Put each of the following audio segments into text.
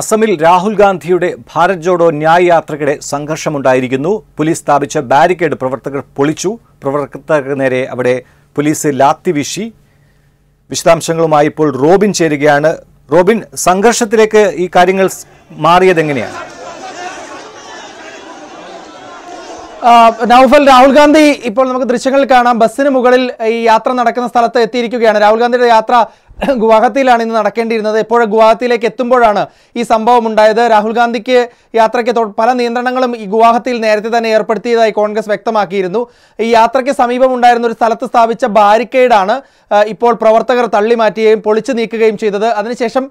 അസമിൽ രാഹുൽ ഗാന്ധിയുടെ ഭാരത് ജോഡോ ന്യായ യാത്രയ്ക്കിടെ സംഘർഷമുണ്ടായിരിക്കുന്നു പോലീസ് സ്ഥാപിച്ച ബാരിക്കേഡ് പ്രവർത്തകർ പൊളിച്ചു പ്രവർത്തകർക്ക് നേരെ അവിടെ പോലീസ് ലാത്തി വീശി വിശദാംശങ്ങളുമായി ഇപ്പോൾ റോബിൻ ചേരുകയാണ് റോബിൻ സംഘർഷത്തിലേക്ക് ഈ കാര്യങ്ങൾ മാറിയതെങ്ങനെയാണ് നൗഫൽ രാഹുൽ ഗാന്ധി ഇപ്പോൾ നമുക്ക് ദൃശ്യങ്ങളിൽ കാണാം ബസ്സിന് മുകളിൽ ഈ യാത്ര നടക്കുന്ന സ്ഥലത്ത് എത്തിയിരിക്കുകയാണ് രാഹുൽ ഗാന്ധിയുടെ യാത്ര ഗുവാഹത്തിയിലാണ് ഇന്ന് നടക്കേണ്ടിയിരുന്നത് എപ്പോഴും ഗുവാഹത്തിയിലേക്ക് എത്തുമ്പോഴാണ് ഈ സംഭവം ഉണ്ടായത് രാഹുൽ ഗാന്ധിക്ക് യാത്രയ്ക്ക് പല നിയന്ത്രണങ്ങളും ഈ ഗുവാഹത്തിയിൽ നേരത്തെ തന്നെ ഏർപ്പെടുത്തിയതായി കോൺഗ്രസ് വ്യക്തമാക്കിയിരുന്നു ഈ യാത്രയ്ക്ക് സമീപമുണ്ടായിരുന്ന ഒരു സ്ഥലത്ത് സ്ഥാപിച്ച ബാരിക്കേഡാണ് ഇപ്പോൾ പ്രവർത്തകർ തള്ളി മാറ്റുകയും പൊളിച്ചു നീക്കുകയും ചെയ്തത് അതിനുശേഷം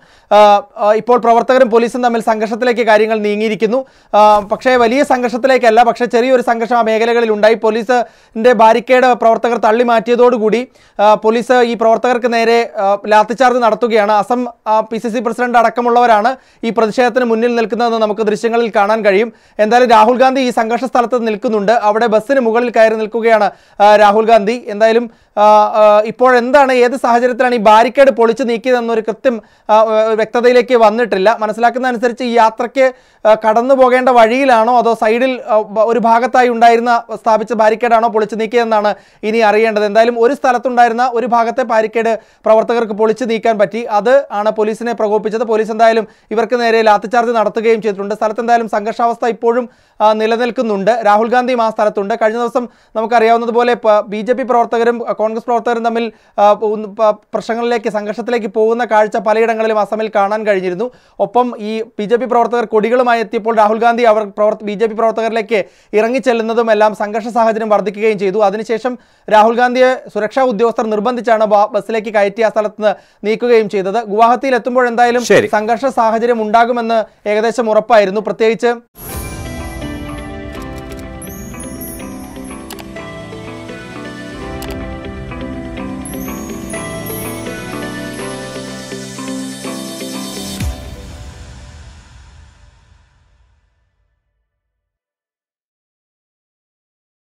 ഇപ്പോൾ പ്രവർത്തകരും പോലീസും തമ്മിൽ സംഘർഷത്തിലേക്ക് കാര്യങ്ങൾ നീങ്ങിയിരിക്കുന്നു പക്ഷേ വലിയ സംഘർഷത്തിലേക്കല്ല പക്ഷേ ചെറിയൊരു സംഘർഷം ആ മേഖലകളിൽ ഉണ്ടായി പോലീസിൻ്റെ ബാരിക്കേഡ് പ്രവർത്തകർ തള്ളി മാറ്റിയതോടുകൂടി പോലീസ് ഈ പ്രവർത്തകർക്ക് നേരെ ലാത്തിച്ചാർജ് നടത്തുകയാണ് Assam P C C president അടക്കമുള്ളവരാണ് ഈ പ്രതിഷേധത്തിന് മുന്നിൽ നിൽക്കുന്നതെന്ന് നമുക്ക് ദൃശ്യങ്ങളിൽ കാണാൻ കഴിയും എന്തായാലും രാഹുൽ ഗാന്ധി ഈ സംഘർഷ സ്ഥലത്ത് നിൽക്കുന്നുണ്ട് അവിടെ ബസ്സിന് മുകളിൽ കയറി നിൽക്കുകയാണ് രാഹുൽ ഗാന്ധി എന്തായാലും ഇപ്പോൾ എന്താണ് ഏത് സാഹചര്യത്തിലാണ് ഈ ബാരിക്കേഡ് പൊളിച്ചു നീക്കിയതെന്നൊരു കൃത്യം വ്യക്തതയിലേക്ക് വന്നിട്ടില്ല മനസ്സിലാക്കുന്ന അനുസരിച്ച് ഈ യാത്രയ്ക്ക് കടന്നു പോകേണ്ട വഴിയിലാണോ അതോ സൈഡിൽ ഒരു ഭാഗത്തായി ഉണ്ടായിരുന്ന സ്ഥാപിച്ച ബാരിക്കേഡാണോ പൊളിച്ചു നീക്കിയതെന്നാണ് ഇനി അറിയേണ്ടത് എന്തായാലും ഒരു സ്ഥലത്തുണ്ടായിരുന്ന ഒരു ഭാഗത്തെ ബാരിക്കേഡ് പ്രവർത്തകർക്ക് പൊളിച്ചു നീക്കാൻ പറ്റി അത് ആണ് പോലീസിനെ പ്രകോപിപ്പിച്ചത് പോലീസ് എന്തായാലും ഇവർക്ക് നേരെ ലാത്തിച്ചാർജ് നടത്തുകയും ചെയ്തിട്ടുണ്ട് സ്ഥലത്ത് എന്തായാലും സംഘർഷാവസ്ഥ ഇപ്പോഴും നിലനിൽക്കുന്നുണ്ട് രാഹുൽ ഗാന്ധിയും ആ സ്ഥലത്തുണ്ട് കഴിഞ്ഞ ദിവസം നമുക്കറിയാവുന്നതുപോലെ ബി ജെ പി പ്രവർത്തകരും കോൺഗ്രസ് പ്രവർത്തകരും തമ്മിൽ പ്രശ്നങ്ങളിലേക്ക് സംഘർഷത്തിലേക്ക് പോകുന്ന കാഴ്ച പലയിടങ്ങളിലും അസമിൽ കാണാൻ കഴിഞ്ഞിരുന്നു ഒപ്പം ഈ ബി ജെ പി പ്രവർത്തകർ കൊടികളുമായി എത്തിയപ്പോൾ രാഹുൽ ഗാന്ധി അവർ ബി ജെ പി പ്രവർത്തകരിലേക്ക് ഇറങ്ങിച്ചെല്ലുന്നതും എല്ലാം സംഘർഷ സാഹചര്യം വർദ്ധിക്കുകയും ചെയ്തു അതിനുശേഷം രാഹുൽ ഗാന്ധിയെ സുരക്ഷാ ഉദ്യോഗസ്ഥർ നിർബന്ധിച്ചാണ് ബസ്സിലേക്ക് കയറ്റി ആ സ്ഥലത്ത് നീക്കുകയും ചെയ്തത് ഗുവാഹത്തിയിൽ എത്തുമ്പോൾ എന്തായാലും സംഘർഷ സാഹചര്യം ഉണ്ടാകുമെന്ന് ഏകദേശം ഉറപ്പായിരുന്നു പ്രത്യേകിച്ച്